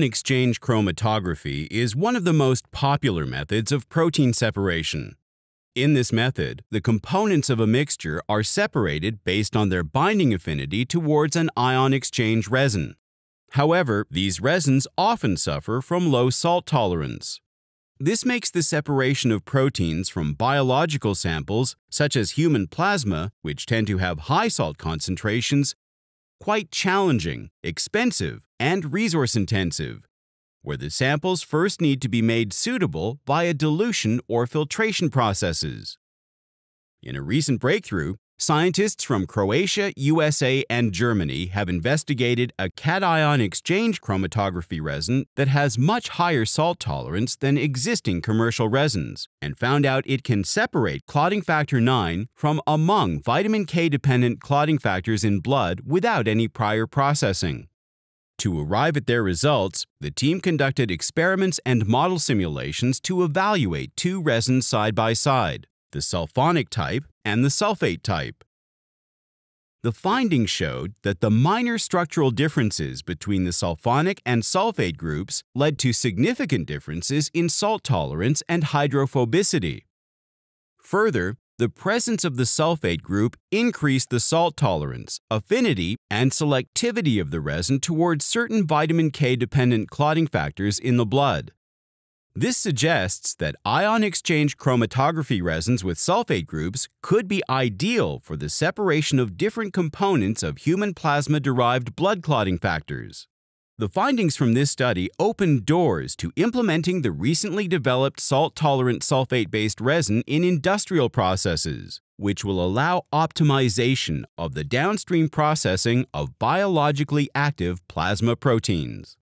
Ion exchange chromatography is one of the most popular methods of protein separation. In this method, the components of a mixture are separated based on their binding affinity towards an ion exchange resin. However, these resins often suffer from low salt tolerance. This makes the separation of proteins from biological samples, such as human plasma, which tend to have high salt concentrations, quite challenging, expensive, and resource intensive, where the samples first need to be made suitable via dilution or filtration processes. In a recent breakthrough, Scientists from Croatia, USA, and Germany have investigated a cation exchange chromatography resin that has much higher salt tolerance than existing commercial resins and found out it can separate clotting factor 9 from among vitamin K dependent clotting factors in blood without any prior processing. To arrive at their results, the team conducted experiments and model simulations to evaluate two resins side by side the sulfonic type, and the sulfate type. The findings showed that the minor structural differences between the sulfonic and sulfate groups led to significant differences in salt tolerance and hydrophobicity. Further, the presence of the sulfate group increased the salt tolerance, affinity, and selectivity of the resin towards certain vitamin K-dependent clotting factors in the blood. This suggests that ion exchange chromatography resins with sulfate groups could be ideal for the separation of different components of human plasma-derived blood clotting factors. The findings from this study opened doors to implementing the recently developed salt-tolerant sulfate-based resin in industrial processes, which will allow optimization of the downstream processing of biologically active plasma proteins.